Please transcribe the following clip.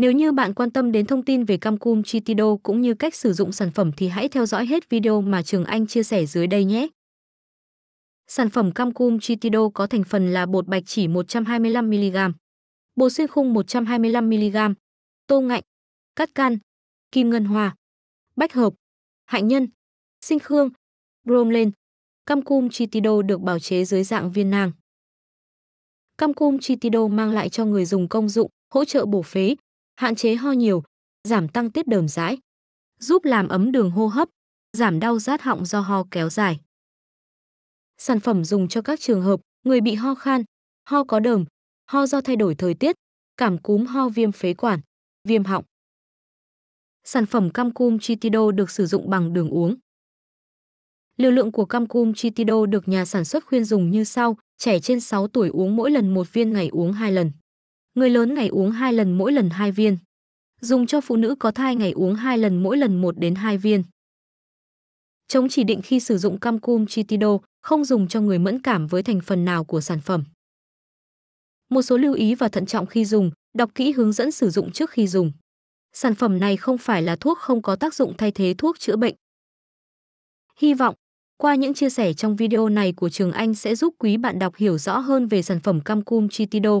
Nếu như bạn quan tâm đến thông tin về Camcum Chitido cũng như cách sử dụng sản phẩm thì hãy theo dõi hết video mà Trường Anh chia sẻ dưới đây nhé. Sản phẩm Camcum Chitido có thành phần là bột bạch chỉ 125mg, bột xuyên khung 125mg, tô ngạnh, cắt can, kim ngân hòa, bách hợp, hạnh nhân, sinh khương, bromelain. Camcum Chitido được bào chế dưới dạng viên nang. Camcum Chitido mang lại cho người dùng công dụng, hỗ trợ bổ phế, hạn chế ho nhiều, giảm tăng tiết đờm rãi, giúp làm ấm đường hô hấp, giảm đau rát họng do ho kéo dài. Sản phẩm dùng cho các trường hợp người bị ho khan, ho có đờm, ho do thay đổi thời tiết, cảm cúm ho viêm phế quản, viêm họng. Sản phẩm Camcum Chitido được sử dụng bằng đường uống. Liều lượng của Camcum Chitido được nhà sản xuất khuyên dùng như sau, trẻ trên 6 tuổi uống mỗi lần một viên ngày uống 2 lần. Người lớn ngày uống 2 lần mỗi lần 2 viên. Dùng cho phụ nữ có thai ngày uống 2 lần mỗi lần 1 đến 2 viên. Chống chỉ định khi sử dụng Camcum Chitido, không dùng cho người mẫn cảm với thành phần nào của sản phẩm. Một số lưu ý và thận trọng khi dùng, đọc kỹ hướng dẫn sử dụng trước khi dùng. Sản phẩm này không phải là thuốc không có tác dụng thay thế thuốc chữa bệnh. Hy vọng, qua những chia sẻ trong video này của Trường Anh sẽ giúp quý bạn đọc hiểu rõ hơn về sản phẩm Camcum Chitido,